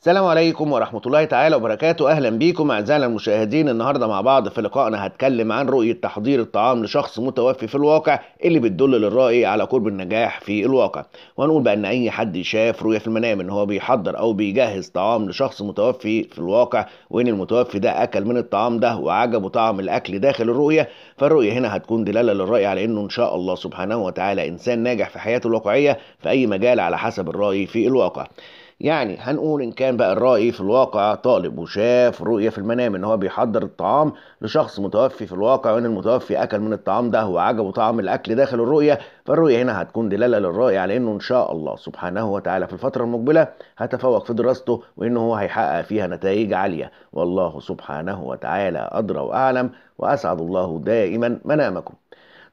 السلام عليكم ورحمة الله تعالى وبركاته أهلا بيكم أعزائنا المشاهدين النهاردة مع بعض في لقائنا هتكلم عن رؤية تحضير الطعام لشخص متوفي في الواقع اللي بتدل للرأي على قرب النجاح في الواقع وهنقول بأن أي حد شاف رؤية في المنام إن هو بيحضر أو بيجهز طعام لشخص متوفي في الواقع وإن المتوفي ده أكل من الطعام ده وعجبه طعم الأكل داخل الرؤية فالرؤية هنا هتكون دلالة للرأي على إنه إن شاء الله سبحانه وتعالى إنسان ناجح في حياته الواقعية في أي مجال على حسب الرأي في الواقع يعني هنقول ان كان بقى الراي في الواقع طالب وشاف رؤيه في المنام ان هو بيحضر الطعام لشخص متوفي في الواقع وان المتوفي اكل من الطعام ده وعجبه طعم الاكل داخل الرؤيه فالرؤيه هنا هتكون دلاله للراي على انه ان شاء الله سبحانه وتعالى في الفتره المقبله هتفوق في دراسته وانه هو هيحقق فيها نتائج عاليه والله سبحانه وتعالى ادرى واعلم واسعد الله دائما منامكم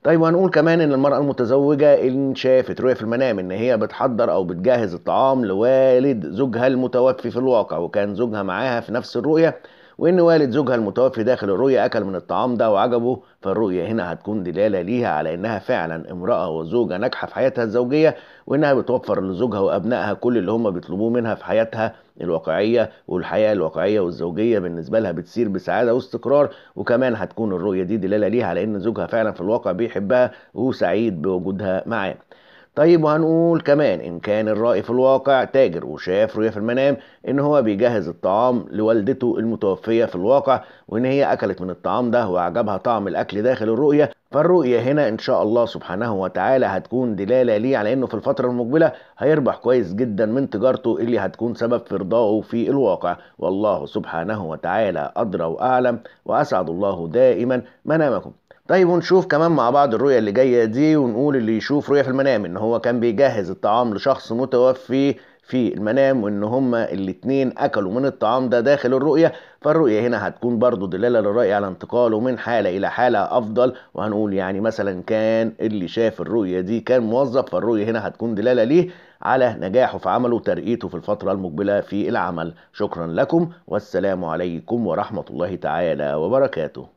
طيب وهنقول كمان ان المراه المتزوجه ان شافت رؤيه في المنام ان هي بتحضر او بتجهز الطعام لوالد زوجها المتوفي في الواقع وكان زوجها معاها في نفس الرؤيه وإن والد زوجها المتوفي داخل الرؤية أكل من الطعام ده وعجبه فالرؤية هنا هتكون دلالة ليها على إنها فعلا امرأة وزوجة ناجحة في حياتها الزوجية وإنها بتوفر لزوجها وأبنائها كل اللي هم بيطلبوه منها في حياتها الواقعية والحياة الواقعية والزوجية بالنسبة لها بتسير بسعادة واستقرار وكمان هتكون الرؤية دي دلالة ليها على إن زوجها فعلا في الواقع بيحبها وسعيد بوجودها معاه طيب وهنقول كمان إن كان الرأي في الواقع تاجر وشاف رؤية في المنام إن هو بيجهز الطعام لوالدته المتوفية في الواقع وإن هي أكلت من الطعام ده وعجبها طعم الأكل داخل الرؤية فالرؤية هنا إن شاء الله سبحانه وتعالى هتكون دلالة ليه على إنه في الفترة المقبلة هيربح كويس جدا من تجارته اللي هتكون سبب في رضاه في الواقع والله سبحانه وتعالى أدرى وأعلم وأسعد الله دائما منامكم طيب ونشوف كمان مع بعض الرؤية اللي جاية دي ونقول اللي يشوف رؤية في المنام ان هو كان بيجهز الطعام لشخص متوفي في المنام وان هما الاتنين اكلوا من الطعام ده داخل الرؤية فالرؤية هنا هتكون برضو دلالة للرأي على انتقاله من حالة الى حالة افضل وهنقول يعني مثلا كان اللي شاف الرؤية دي كان موظف فالرؤية هنا هتكون دلالة ليه على نجاحه في عمله وترقيته في الفترة المقبلة في العمل شكرا لكم والسلام عليكم ورحمة الله تعالى وبركاته